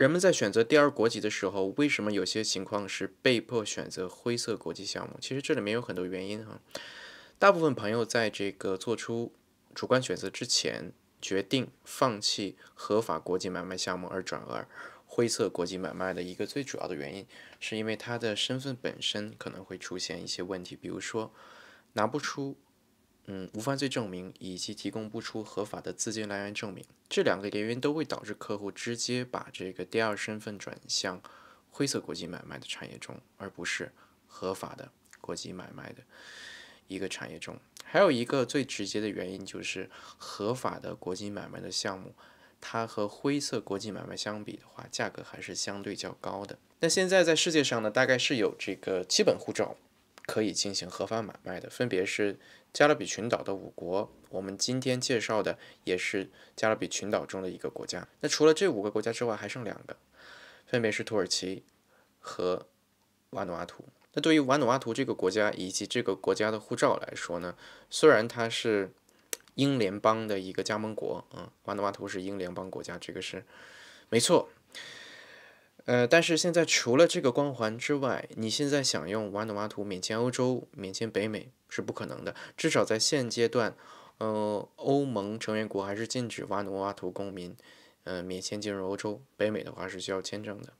人们在选择第二国籍的时候，为什么有些情况是被迫选择灰色国籍项目？其实这里面有很多原因哈。大部分朋友在这个做出主观选择之前，决定放弃合法国际买卖项目而转而灰色国际买卖的一个最主要的原因，是因为他的身份本身可能会出现一些问题，比如说拿不出。嗯，无犯罪证明以及提供不出合法的资金来源证明，这两个原因都会导致客户直接把这个第二身份转向灰色国际买卖的产业中，而不是合法的国际买卖的一个产业中。还有一个最直接的原因就是合法的国际买卖的项目，它和灰色国际买卖相比的话，价格还是相对较高的。那现在在世界上呢，大概是有这个七本护照。可以进行合法买卖的，分别是加勒比群岛的五国。我们今天介绍的也是加勒比群岛中的一个国家。那除了这五个国家之外，还剩两个，分别是土耳其和瓦努阿图。那对于瓦努阿图这个国家以及这个国家的护照来说呢，虽然它是英联邦的一个加盟国，嗯，瓦努阿图是英联邦国家，这个是没错。呃，但是现在除了这个光环之外，你现在想用瓦努阿图免签欧洲、免签北美是不可能的。至少在现阶段，呃，欧盟成员国还是禁止瓦努阿图公民，呃，免签进入欧洲、北美的话是需要签证的。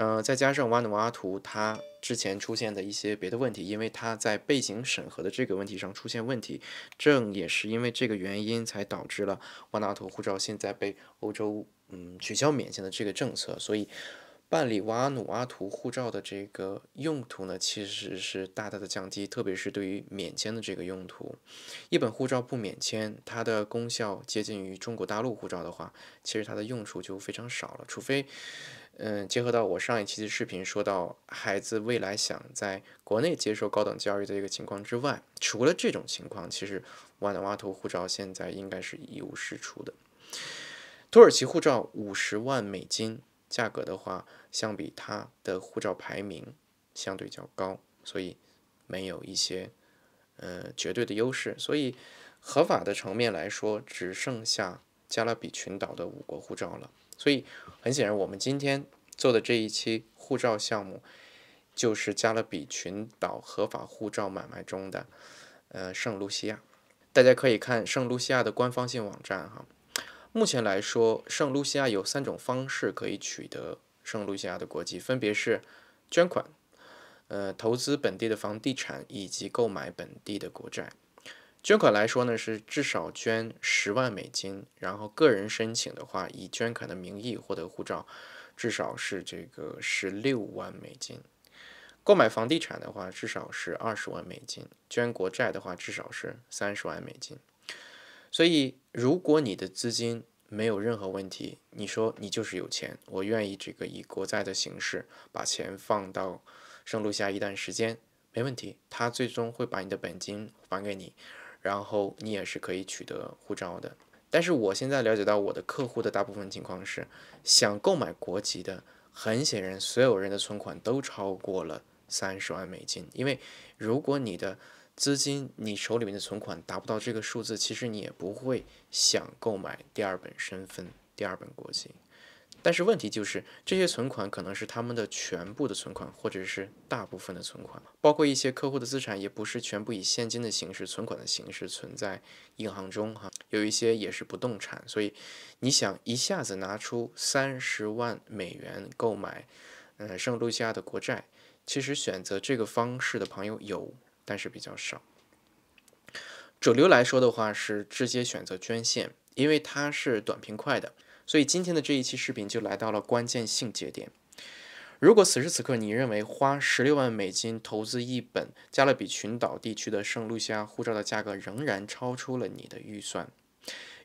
呃，再加上瓦努阿图，它之前出现的一些别的问题，因为它在背景审核的这个问题上出现问题，正也是因为这个原因，才导致了瓦努阿图护照现在被欧洲嗯取消免签的这个政策。所以，办理瓦努阿图护照的这个用途呢，其实是大大的降低，特别是对于免签的这个用途。一本护照不免签，它的功效接近于中国大陆护照的话，其实它的用处就非常少了，除非。嗯，结合到我上一期的视频，说到孩子未来想在国内接受高等教育的一个情况之外，除了这种情况，其实瓦努阿图护照现在应该是一无是处的。土耳其护照五十万美金价格的话，相比它的护照排名相对较高，所以没有一些呃绝对的优势。所以合法的层面来说，只剩下加勒比群岛的五国护照了。所以很显然，我们今天做的这一期护照项目，就是加勒比群岛合法护照买卖中的，呃，圣露西亚。大家可以看圣露西亚的官方性网站哈。目前来说，圣露西亚有三种方式可以取得圣露西亚的国籍，分别是捐款、呃，投资本地的房地产以及购买本地的国债。捐款来说呢，是至少捐十万美金，然后个人申请的话，以捐款的名义获得护照，至少是这个十六万美金；购买房地产的话，至少是二十万美金；捐国债的话，至少是三十万美金。所以，如果你的资金没有任何问题，你说你就是有钱，我愿意这个以国债的形式把钱放到圣露下一段时间，没问题，他最终会把你的本金还给你。然后你也是可以取得护照的，但是我现在了解到我的客户的大部分情况是想购买国籍的。很显然，所有人的存款都超过了三十万美金，因为如果你的资金、你手里面的存款达不到这个数字，其实你也不会想购买第二本身份、第二本国籍。但是问题就是，这些存款可能是他们的全部的存款，或者是大部分的存款，包括一些客户的资产，也不是全部以现金的形式、存款的形式存在银行中哈，有一些也是不动产，所以你想一下子拿出三十万美元购买，嗯，圣路西亚的国债，其实选择这个方式的朋友有，但是比较少。主流来说的话，是直接选择捐献。因为它是短平快的，所以今天的这一期视频就来到了关键性节点。如果此时此刻你认为花十六万美金投资一本加勒比群岛地区的圣露西亚护照的价格仍然超出了你的预算，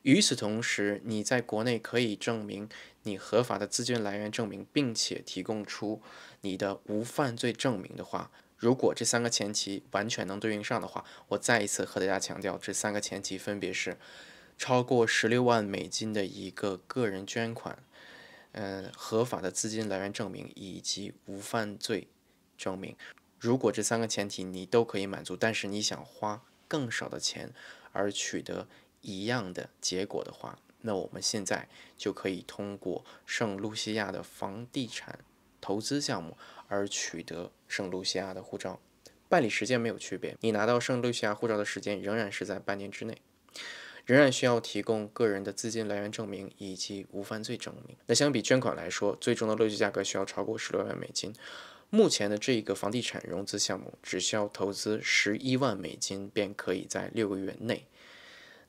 与此同时你在国内可以证明你合法的资金来源证明，并且提供出你的无犯罪证明的话，如果这三个前提完全能对应上的话，我再一次和大家强调，这三个前提分别是。超过十六万美金的一个个人捐款，呃，合法的资金来源证明以及无犯罪证明，如果这三个前提你都可以满足，但是你想花更少的钱而取得一样的结果的话，那我们现在就可以通过圣露西亚的房地产投资项目而取得圣露西亚的护照，办理时间没有区别，你拿到圣露西亚护照的时间仍然是在半年之内。仍然需要提供个人的资金来源证明以及无犯罪证明。那相比捐款来说，最终的录取价格需要超过十六万美金。目前的这个房地产融资项目只需要投资十一万美金，便可以在六个月内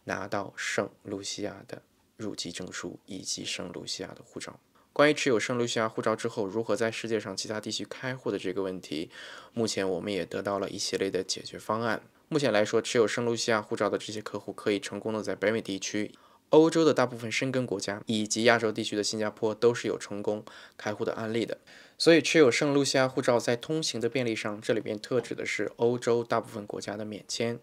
拿到圣露西亚的入籍证书以及圣露西亚的护照。关于持有圣露西亚护照之后如何在世界上其他地区开户的这个问题，目前我们也得到了一系列的解决方案。目前来说，持有圣卢西亚护照的这些客户可以成功的在北美地区、欧洲的大部分深根国家以及亚洲地区的新加坡都是有成功开户的案例的。所以，持有圣卢西亚护照在通行的便利上，这里边特指的是欧洲大部分国家的免签；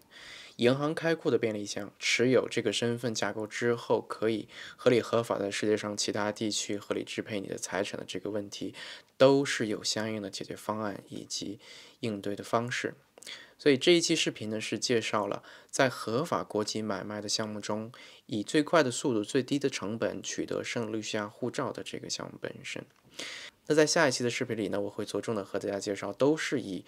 银行开户的便利箱持有这个身份架构之后，可以合理合法在世界上其他地区合理支配你的财产的这个问题，都是有相应的解决方案以及应对的方式。所以这一期视频呢是介绍了在合法国籍买卖的项目中，以最快的速度、最低的成本取得圣路西亚护照的这个项目本身。那在下一期的视频里呢，我会着重的和大家介绍，都是以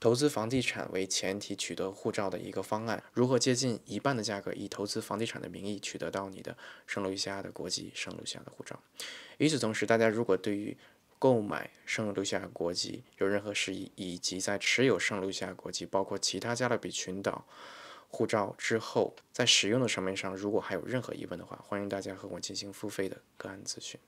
投资房地产为前提取得护照的一个方案，如何接近一半的价格，以投资房地产的名义取得到你的圣路西亚的国籍、圣路西亚的护照。与此同时，大家如果对于购买圣路西亚国籍有任何事宜，以及在持有圣路西亚国籍，包括其他加勒比群岛护照之后，在使用的层面上，如果还有任何疑问的话，欢迎大家和我进行付费的个案咨询。